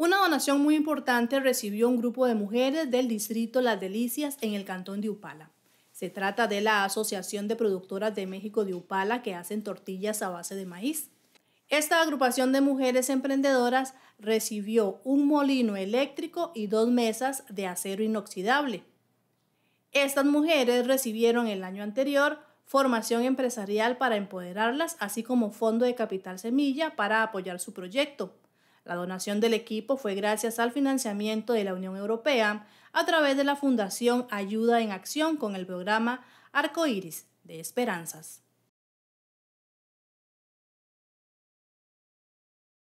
Una donación muy importante recibió un grupo de mujeres del distrito Las Delicias en el cantón de Upala. Se trata de la Asociación de Productoras de México de Upala que hacen tortillas a base de maíz. Esta agrupación de mujeres emprendedoras recibió un molino eléctrico y dos mesas de acero inoxidable. Estas mujeres recibieron el año anterior formación empresarial para empoderarlas, así como fondo de capital semilla para apoyar su proyecto. La donación del equipo fue gracias al financiamiento de la Unión Europea a través de la Fundación Ayuda en Acción con el programa Arcoiris de Esperanzas.